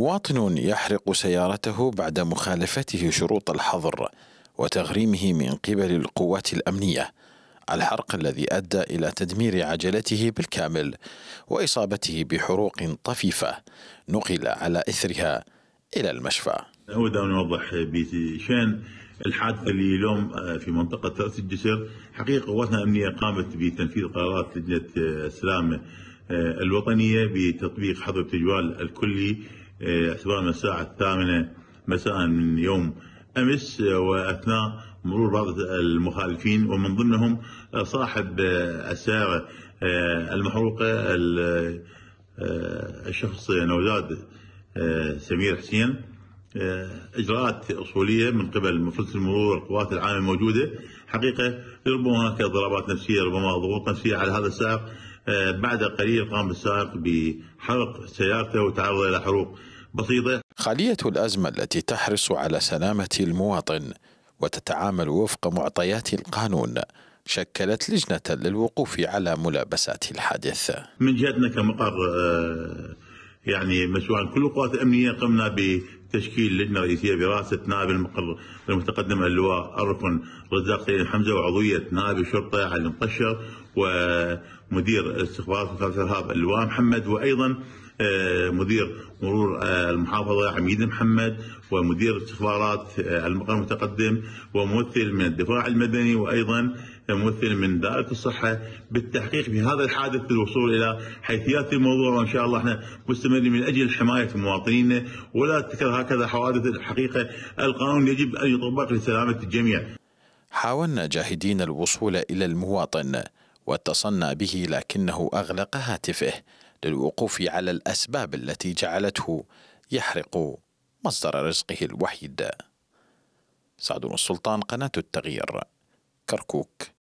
مواطن يحرق سيارته بعد مخالفته شروط الحظر وتغريمه من قبل القوات الأمنية الحرق الذي أدى إلى تدمير عجلته بالكامل وإصابته بحروق طفيفة نقل على إثرها إلى المشفى هو دا نوضح بشان الحادثة اللي اليوم آه، في منطقة رأس الجسر حقيقة قواتنا الأمنية قامت بتنفيذ قرارات لجنة السلام آه، آه، الوطنية بتطبيق حظر التجوال الكلي اعتبارا إيه، من الساعة الثامنة مساء من يوم أمس وأثناء مرور بعض المخالفين ومن ضمنهم آه، صاحب آه، السيارة آه، المحروقة الشخص نوزاد سمير حسين اجراءات اصوليه من قبل مفرز المرور والقوات العامه الموجوده حقيقه ربما هناك ضربات نفسيه ربما ضغوط نفسيه على هذا السائق بعد قليل قام السائق بحرق سيارته وتعرض الى حروق بسيطة خلية الأزمة التي تحرص على سلامة المواطن وتتعامل وفق معطيات القانون شكلت لجنة للوقوف على ملابسات الحادث من جهتنا كمقر آه، يعني مسؤول كل القوات الأمنية قمنا بتشكيل لجنة رئيسية برئاسة نائب المقر المتقدم اللواء الركن رزاق سيد حمزة وعضوية نائب الشرطة علي المقشر ومدير استخبارات مخابرات الإرهاب اللواء محمد وأيضا آه، مدير مرور آه، المحافظة عميد محمد ومدير استخبارات آه، المقر المتقدم وممثل من الدفاع المدني وأيضا ممثل من دائرة الصحة بالتحقيق في هذا الحادث للوصول إلى حيثيات الموضوع وإن شاء الله احنا مستمرين من أجل حماية مواطنينا ولا تكرر هكذا حوادث الحقيقة القانون يجب أن يطبق لسلامة الجميع حاولنا جاهدين الوصول إلى المواطن واتصلنا به لكنه أغلق هاتفه للوقوف على الأسباب التي جعلته يحرق مصدر رزقه الوحيد سعد السلطان قناة التغيير كركوك